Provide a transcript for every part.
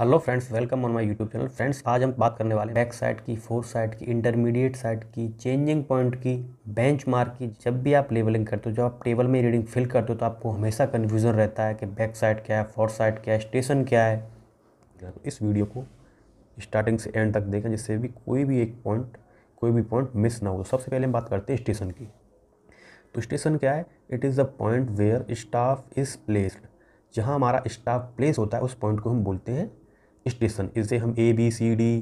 hello friends welcome on my YouTube channel friends आज हम बात करने वाले हैं बैक साइड की फोर्थ साइड की इंटरमीडिएट साइड की चेंजिंग पॉइंट की बेंचमार्क की जब भी आप लेवलिंग करते हो जब आप टेबल में रीडिंग फिल करते हो तो आपको हमेशा कन्फ्यूज़न रहता है कि बैक साइड क्या है फोर्थ साइड क्या है स्टेशन क्या है तो इस वीडियो को स्टार्टिंग से एंड तक देखें जिससे भी कोई भी एक पॉइंट कोई भी पॉइंट मिस ना हो तो सबसे पहले हम बात करते हैं स्टेशन की तो स्टेशन क्या है it is the point where staff is placed जहाँ हमारा स्टाफ प्लेस होता है उस पॉइंट को हम बोलते हैं स्टेशन इसे हम A B C D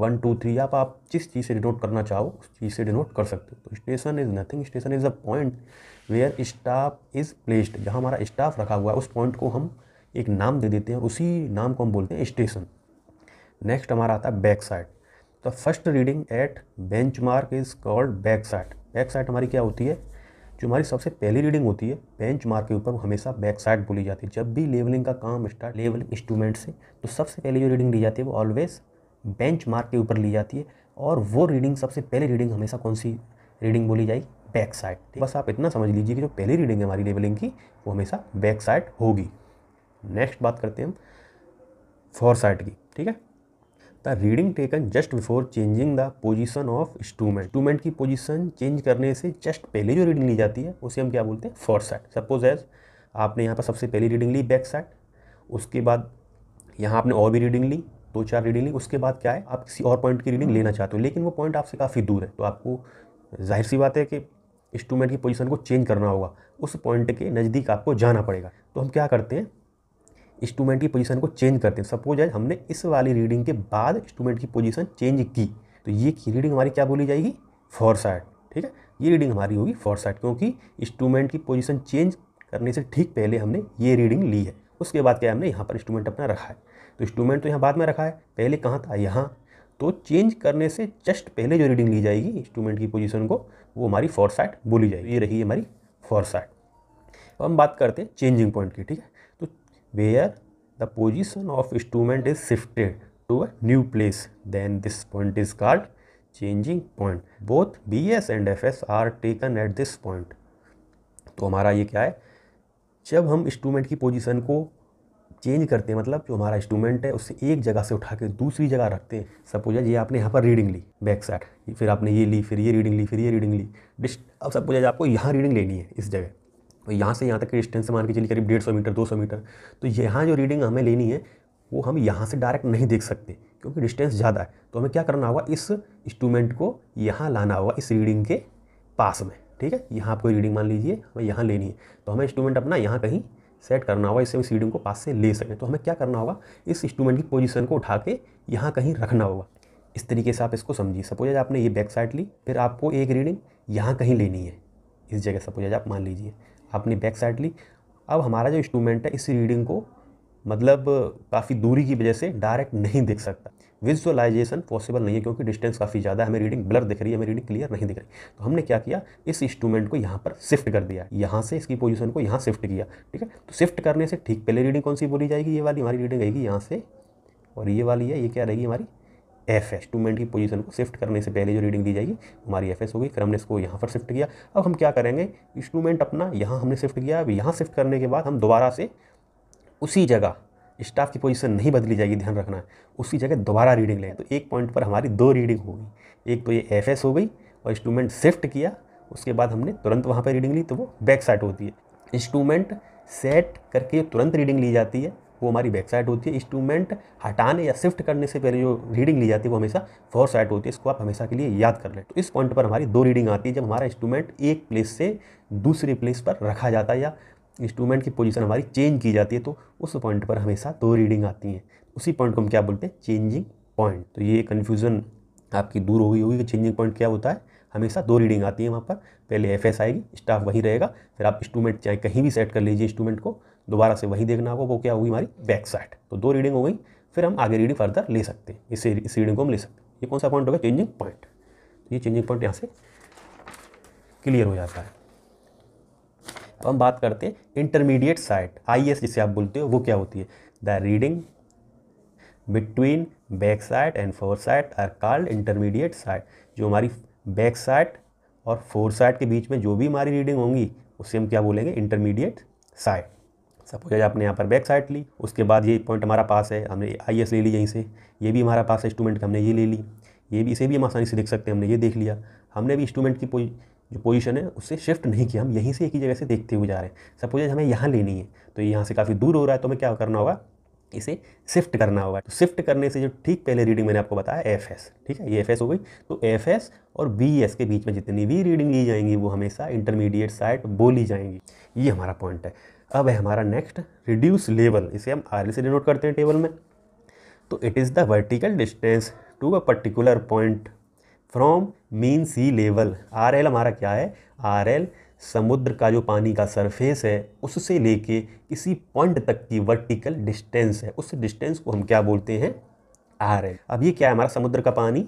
one two three आप आप जिस चीज़ से डिनोट करना चाहो उस चीज़ से डिनोट कर सकते हो तो station is nothing station is a point where staff is placed जहाँ हमारा स्टाफ रखा हुआ है उस पॉइंट को हम एक नाम दे देते हैं उसी नाम को हम बोलते हैं स्टेशन नेक्स्ट हमारा आता है बैक साइड तो first reading at benchmark is called back side back side हमारी क्या होती है जो हमारी सबसे पहली रीडिंग होती है बेंच मार्क के ऊपर हमेशा बैक साइड बोली जाती है जब भी लेवलिंग का काम स्टार्ट लेवलिंग इंस्ट्रूमेंट से तो सबसे पहले जो रीडिंग ली जाती है वो ऑलवेज बेंच मार्क के ऊपर ली जाती है और वो रीडिंग सबसे पहले रीडिंग हमेशा कौन सी रीडिंग बोली जाएगी बैक साइड बस आप इतना समझ लीजिए कि जो पहली रीडिंग है हमारी लेवलिंग की वो हमेशा बैक साइड होगी नेक्स्ट बात करते हैं हम फोर साइड की ठीक है the reading taken just before changing the position of instrument instrument की पोजिशन चेंज करने से जस्ट पहले जो रीडिंग ली जाती है उसे हम क्या बोलते हैं फोर साइड सपोज एज आपने यहाँ पर सबसे पहली रीडिंग ली बैक साइड उसके बाद यहाँ आपने और भी रीडिंग ली दो चार रीडिंग ली उसके बाद क्या है आप किसी और पॉइंट की रीडिंग लेना चाहते हो लेकिन वो पॉइंट आपसे काफ़ी दूर है तो आपको जाहिर सी बात है कि इंस्ट्रूमेंट की पोजीशन को चेंज करना होगा उस पॉइंट के नज़दीक आपको जाना पड़ेगा तो हम क्या करते हैं इंस्ट्रूमेंट की पोजीशन को चेंज करते हैं सपोज आज हमने इस वाली रीडिंग के बाद इंस्ट्रूमेंट की पोजीशन चेंज की तो ये की रीडिंग हमारी क्या बोली जाएगी साइड ठीक है ये रीडिंग हमारी होगी साइड क्योंकि इंस्ट्रूमेंट की पोजीशन चेंज करने से ठीक पहले हमने ये रीडिंग ली है उसके बाद क्या हमने यहाँ पर इंस्ट्रूमेंट अपना रखा है तो इंस्ट्रूमेंट तो यहाँ बाद में रखा है पहले कहाँ था यहाँ तो चेंज करने से जस्ट पहले जो रीडिंग ली जाएगी इंस्ट्रूमेंट की पोजीशन को वो हमारी साइड बोली जाएगी ये रही हमारी साइड अब हम बात करते हैं चेंजिंग पॉइंट की ठीक है where the position of instrument is shifted to a new place then this point is called changing point both bs and fs are taken at this point तो हमारा ये क्या है जब हम इंस्ट्रूमेंट की पोजिशन को चेंज करते हैं मतलब जो हमारा इंस्ट्रूमेंट है उसे एक जगह से उठा के दूसरी जगह रखते हैं सपोज ये आपने यहाँ पर रीडिंग ली बैक साइड फिर आपने ये ली फिर ये रीडिंग ली फिर ये रीडिंग ली डिस्ट अब सपोज आपको यहाँ रीडिंग लेनी है इस जगह और यहाँ से यहाँ तक की डिस्टेंस मान के चलिए करीब डेढ़ सौ मीटर दो सौ मीटर तो यहाँ जो रीडिंग हमें लेनी है वो हम यहाँ से डायरेक्ट नहीं देख सकते क्योंकि डिस्टेंस ज़्यादा है तो हमें क्या करना होगा इस इंस्ट्रूमेंट को यहाँ लाना होगा इस रीडिंग के पास में ठीक है यहाँ आपको रीडिंग मान लीजिए हमें यहाँ लेनी है तो हमें इंस्ट्रूमेंट अपना यहाँ कहीं सेट करना होगा इससे हम इस रीडिंग को पास से ले सकें तो हमें क्या करना होगा इस इंस्ट्रूमेंट की पोजिशन को उठा के यहाँ कहीं रखना होगा इस तरीके से आप इसको समझिए सपोज आपने ये बैक साइड ली फिर आपको एक रीडिंग यहाँ कहीं लेनी है इस जगह सपोज आप मान लीजिए अपनी बैक साइड ली अब हमारा जो इंस्ट्रूमेंट है इस रीडिंग को मतलब काफ़ी दूरी की वजह से डायरेक्ट नहीं देख सकता विजुअलाइजेशन पॉसिबल नहीं है क्योंकि डिस्टेंस काफ़ी ज़्यादा है हमें रीडिंग ब्लर दिख रही है हमें रीडिंग क्लियर नहीं दिख रही तो हमने क्या किया इस इंस्ट्रूमेंट को यहाँ पर शिफ्ट कर दिया यहाँ से इसकी पोजीशन को यहाँ शिफ्ट किया ठीक है तो शिफ्ट करने से ठीक पहले रीडिंग कौन सी बोली जाएगी ये वाली हमारी रीडिंग रहेगी यहाँ से और ये वाली है ये क्या रहेगी हमारी एफ एस टू मिनट की पोजीशन को शिफ्ट करने से पहले जो रीडिंग दी जाएगी हमारी एफ एस होगी फिर हमने इसको यहाँ पर शिफ्ट किया अब हम क्या करेंगे इंस्ट्रूमेंट अपना यहाँ हमने शिफ्ट किया अब यहाँ शिफ्ट करने के बाद हम दोबारा से उसी जगह स्टाफ की पोजीशन नहीं बदली जाएगी ध्यान रखना है उसी जगह दोबारा रीडिंग लें तो एक पॉइंट पर हमारी दो रीडिंग होगी एक तो ये एफ एस हो गई और इंस्ट्रूमेंट शिफ्ट किया उसके बाद हमने तुरंत वहाँ पर रीडिंग ली तो वो बैक साइड होती है इंस्ट्रूमेंट सेट करके तुरंत रीडिंग ली जाती है वो हमारी बैक साइड होती है इंस्ट्रूमेंट हटाने या शिफ्ट करने से पहले जो रीडिंग ली जाती है वो हमेशा फोर साइड होती है इसको आप हमेशा के लिए याद कर लें तो इस पॉइंट पर हमारी दो रीडिंग आती है जब हमारा इंस्ट्रूमेंट एक प्लेस से दूसरे प्लेस पर रखा जाता है या इंस्ट्रूमेंट की पोजिशन हमारी चेंज की जाती है तो उस पॉइंट पर हमेशा दो रीडिंग आती हैं उसी पॉइंट को हम क्या बोलते हैं चेंजिंग पॉइंट तो ये कन्फ्यूज़न आपकी दूर हो गई होगी कि चेंजिंग पॉइंट क्या होता है हमेशा दो रीडिंग आती है वहाँ पर पहले एफ एस आएगी स्टाफ वहीं रहेगा फिर आप इंस्ट्रूमेंट चाहे कहीं भी सेट कर लीजिए इंस्ट्रूमेंट को दोबारा से वही देखना होगा वो क्या होगी हमारी बैक साइड तो दो रीडिंग हो गई फिर हम आगे रीडिंग फर्दर ले सकते हैं इस इस रीडिंग को हम ले सकते हैं ये कौन सा पॉइंट होगा चेंजिंग पॉइंट ये चेंजिंग पॉइंट यहाँ से क्लियर हो जाता है अब हम बात करते हैं इंटरमीडिएट साइड आई जिसे आप बोलते हो वो क्या होती है the reading between back side and fore side are called intermediate side जो हमारी बैक साइड और फोर साइड के बीच में जो भी हमारी रीडिंग होंगी उसे हम क्या बोलेंगे इंटरमीडिएट साइड सपोज आपने यहाँ पर बैक साइड ली उसके बाद ये पॉइंट हमारा पास है हमने आई ले ली यहीं से ये भी हमारा पास है इंस्ट्रूमेंट का हमने ये ले ली ये भी इसे भी हम आसानी से देख सकते हैं हमने ये देख लिया हमने भी इंस्ट्रूमेंट की जो पोजीशन है उससे शिफ्ट नहीं किया हम यहीं से एक ही जगह से देखते हुए जा रहे हैं सपोज हमें यहाँ लेनी है तो यहाँ से काफ़ी दूर हो रहा है तो हमें क्या करना होगा इसे शिफ्ट करना होगा तो शिफ्ट करने से जो ठीक पहले रीडिंग मैंने आपको बताया एफ एस ठीक है ये एफ एस हो गई तो एफ एस और बी एस के बीच में जितनी भी रीडिंग ली जाएंगी वो हमेशा इंटरमीडिएट साइड बोली जाएंगी ये हमारा पॉइंट है अब है हमारा नेक्स्ट रिड्यूस लेवल इसे हम आर से डिनोट करते हैं टेबल में तो it is the vertical distance to a particular point from mean sea level R L हमारा क्या है आर एल समुद्र का जो पानी का सरफेस है उससे लेके किसी पॉइंट तक की वर्टिकल डिस्टेंस है उस डिस्टेंस को हम क्या बोलते हैं आर एल अब ये क्या है हमारा समुद्र का पानी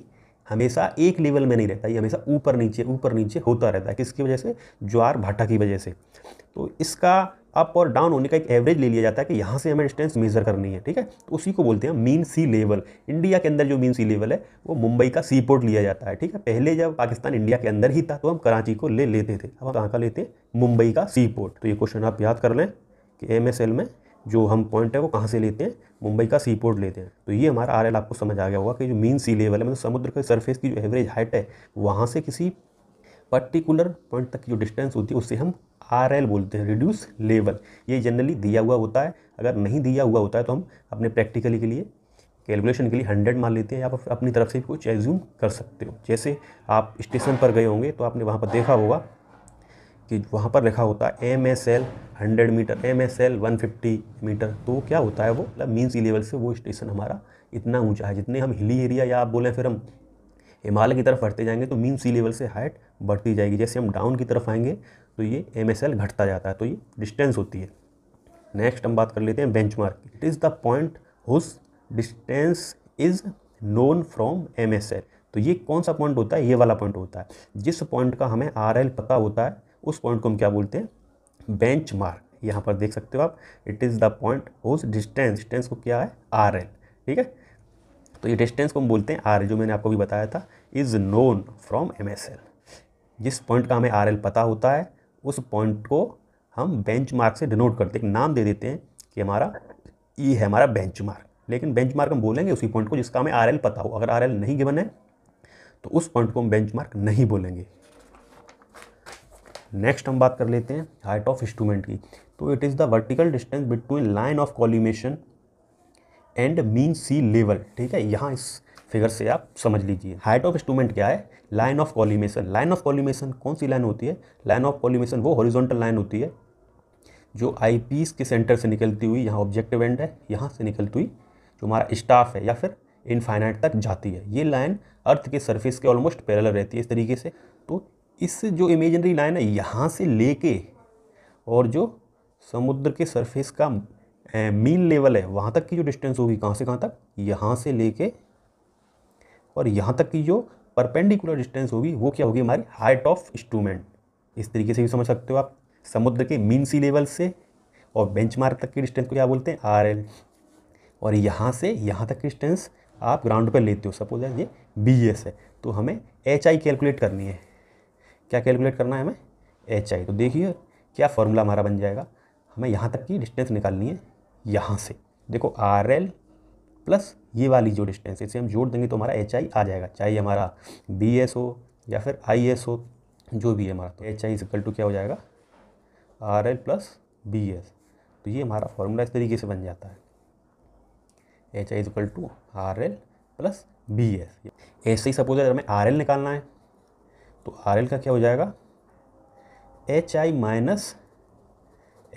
हमेशा एक लेवल में नहीं रहता ये हमेशा ऊपर नीचे ऊपर नीचे होता रहता है किसकी वजह से ज्वार भाटा की वजह से तो इसका अप और डाउन होने का एक एवरेज ले लिया जाता है कि यहाँ से हमें डिस्टेंस मेजर करनी है ठीक है तो उसी को बोलते हैं मीन सी लेवल इंडिया के अंदर जो मीन सी लेवल है वो मुंबई का सी पोर्ट लिया जाता है ठीक है पहले जब पाकिस्तान इंडिया के अंदर ही था तो हम कराची को ले लेते थे अब कहाँ का लेते हैं मुंबई का सी पोर्ट तो ये क्वेश्चन आप याद कर लें कि एम में जो हम पॉइंट है वो कहाँ से लेते हैं मुंबई का सी पोर्ट लेते हैं तो ये हमारा आर आपको समझ आ गया होगा कि जो मीन सी लेवल है मतलब समुद्र के सरफेस की जो एवरेज हाइट है वहाँ से किसी पर्टिकुलर पॉइंट तक की जो डिस्टेंस होती है उससे हम आर बोलते हैं रिड्यूस लेवल ये जनरली दिया हुआ होता है अगर नहीं दिया हुआ होता है तो हम अपने प्रैक्टिकली के लिए कैलकुलेशन के लिए हंड्रेड मान लेते हैं आप अपनी तरफ से भी कुछ एज्यूम कर सकते हो जैसे आप स्टेशन पर गए होंगे तो आपने वहाँ पर देखा होगा कि वहाँ पर लिखा होता है M S L hundred metre M S L one fifty metre तो क्या होता है वो मतलब मीन सी लेवल से वो स्टेशन हमारा इतना ऊंचा है जितने हम हिली एरिया या आप बोलें फिर हम हिमालय की तरफ बढ़ते जाएंगे तो मीन सी लेवल से हाइट बढ़ती जाएगी जैसे हम डाउन की तरफ आएंगे तो ये एम एस एल घटता जाता है तो ये डिस्टेंस होती है नेक्स्ट हम बात कर लेते हैं benchmark it is the point whose distance is known from M S L तो ये कौन सा पॉइंट होता है ये वाला पॉइंट होता है जिस पॉइंट का हमें आर एल पता होता है उस पॉइंट को हम क्या बोलते हैं बेंच मार्क यहाँ पर देख सकते हो आप it is the point whose distance distance को क्या है आर एल ठीक है तो ये डिस्टेंस को हम बोलते हैं आर जो मैंने आपको भी बताया था is known from M S L जिस पॉइंट का हमें आर एल पता होता है उस पॉइंट को हम बेंच मार्क से डिनोट करते हैं नाम दे देते हैं कि हमारा ये e है हमारा बेंच मार्क लेकिन बेंच मार्क हम बोलेंगे उसी पॉइंट को जिसका हमें आर एल पता हो अगर आर एल नहीं गिवन है तो उस पॉइंट को हम बेंच मार्क नहीं बोलेंगे नेक्स्ट हम बात कर लेते हैं हाइट ऑफ इंस्ट्रूमेंट की तो it is the vertical distance between line of collimation and mean sea level ठीक है यहाँ इस फिगर से आप समझ लीजिए हाइट ऑफ इंस्ट्रूमेंट क्या है line of collimation line of collimation कौन सी लाइन होती है लाइन ऑफ कॉलीमेशन वो हॉरिजॉन्टल लाइन होती है जो आई के सेंटर से निकलती हुई यहाँ ऑब्जेक्टिव एंड है यहाँ से निकलती हुई जो हमारा स्टाफ है या फिर इनफाइनाइट तक जाती है ये लाइन अर्थ के सरफेस के ऑलमोस्ट पैरेलल रहती है इस तरीके से तो इस जो इमेजनरी लाइन है यहाँ से लेके और जो समुद्र के सरफेस का मीन लेवल है वहाँ तक की जो डिस्टेंस होगी कहाँ से कहाँ तक यहाँ से लेके और यहाँ तक की जो परपेंडिकुलर डिस्टेंस होगी वो क्या होगी हमारी हाइट ऑफ इंस्ट्रूमेंट इस तरीके से भी समझ सकते हो आप समुद्र के मीन सी लेवल से और बेंचमार्क तक की डिस्टेंस को क्या बोलते हैं आर एल और यहाँ से यहाँ तक की डिस्टेंस आप ग्राउंड पर लेते हो सपोज ये बी एस है तो हमें एच आई कैलकुलेट करनी है क्या कैलकुलेट करना है हमें एच आई तो देखिए क्या फार्मूला हमारा बन जाएगा हमें यहाँ तक की डिस्टेंस निकालनी है यहाँ से देखो आर एल प्लस ये वाली जो डिस्टेंस है इसे हम जोड़ देंगे तो हमारा एच आई आ जाएगा चाहे हमारा बी एस हो या फिर आई एस हो जो भी है हमारा तो एच आई इक्वल टू क्या हो जाएगा R L plus B S तो ये हमारा फार्मूला इस तरीके से बन जाता है H I equal to R L plus B S ऐसे ही सपोज अगर हमें आर एल निकालना है तो आर का क्या हो जाएगा H I minus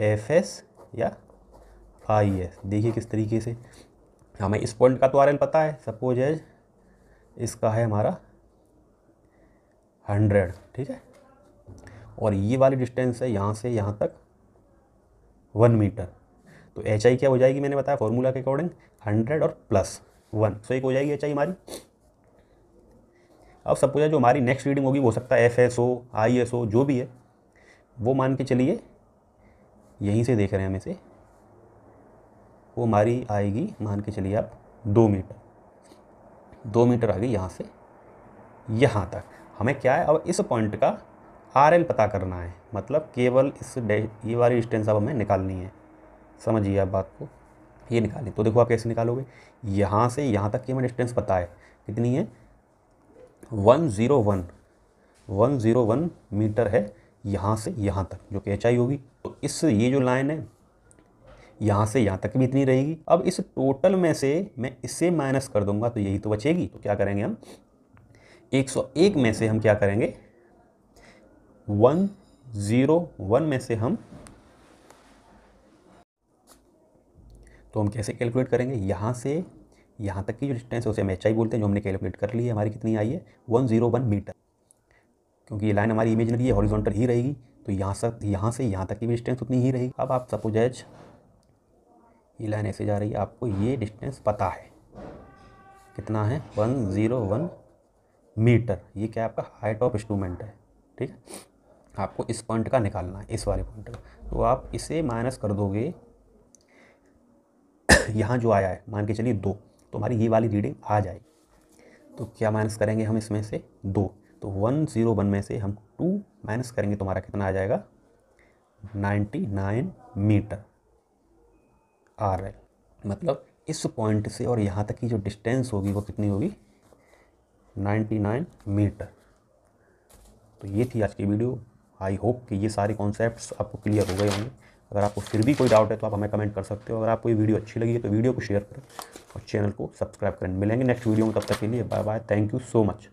F S या आई एस देखिए किस तरीके से हमें इस पॉइंट का तो आर पता है सपोज एज इसका है हमारा हंड्रेड ठीक है और ये वाली डिस्टेंस है यहाँ से यहाँ तक वन मीटर तो एच आई क्या हो जाएगी मैंने बताया फॉर्मूला के अकॉर्डिंग हंड्रेड और प्लस वन सो एक हो जाएगी एच आई हमारी अब सपोज जो हमारी नेक्स्ट रीडिंग होगी हो सकता है F S O I S O जो भी है वो मान के चलिए यहीं से देख रहे हैं हम इसे वो हमारी आएगी मान के चलिए आप दो मीटर दो मीटर आ गई यहाँ से यहाँ तक हमें क्या है अब इस पॉइंट का आर एल पता करना है मतलब केवल इस ये वाली डिस्टेंस अब हमें निकालनी है समझिए आप बात को ये निकालें तो देखो आप कैसे निकालोगे यहाँ से यहाँ तक की हमें डिस्टेंस पता है कितनी है 101 101 मीटर है यहाँ से यहाँ तक जो कि एच होगी तो इस ये जो लाइन है यहाँ से यहाँ तक भी इतनी रहेगी अब इस टोटल में से मैं इसे माइनस कर दूंगा तो यही तो बचेगी तो क्या करेंगे हम 101 में से हम क्या करेंगे 101 में से हम तो हम कैसे कैलकुलेट करेंगे यहाँ से यहाँ तक की जो डिस्टेंस है उसे हम एच बोलते हैं जो हमने कैलकुलेट कर ली है हमारी कितनी आई है वन जीरो वन मीटर क्योंकि ये लाइन हमारी इमेजनरी है हॉरिजॉन्टल ही रहेगी तो यहाँ से यहाँ से यहाँ तक की भी डिस्टेंस उतनी ही रहेगी अब आप सपोज एच ये लाइन ऐसे जा रही है आपको ये डिस्टेंस पता है कितना है वन ज़ीरो वन मीटर ये क्या आपका हाइट ऑफ इंस्ट्रूमेंट है ठीक है आपको इस पॉइंट का निकालना है इस वाले पॉइंट का तो आप इसे माइनस कर दोगे यहाँ जो आया है मान के चलिए दो तुम्हारी ये वाली रीडिंग आ जाएगी तो क्या माइनस करेंगे हम इसमें से दो तो वन ज़ीरो वन में से हम टू माइनस करेंगे तुम्हारा कितना आ जाएगा ninety nine metre R L मतलब इस पॉइंट से और यहाँ तक की जो डिस्टेंस होगी वो कितनी होगी नाइन्टी नाइन मीटर तो ये थी आज की वीडियो आई होप कि ये सारे कॉन्सेप्ट आपको क्लियर हो गए होंगे अगर आपको फिर भी कोई डाउट है तो आप हमें कमेंट कर सकते हो अगर आपको ये वीडियो अच्छी लगी है तो वीडियो को शेयर करें और चैनल को सब्सक्राइब करें मिलेंगे नेक्स्ट वीडियो में तब तक के लिए bye bye thank you so much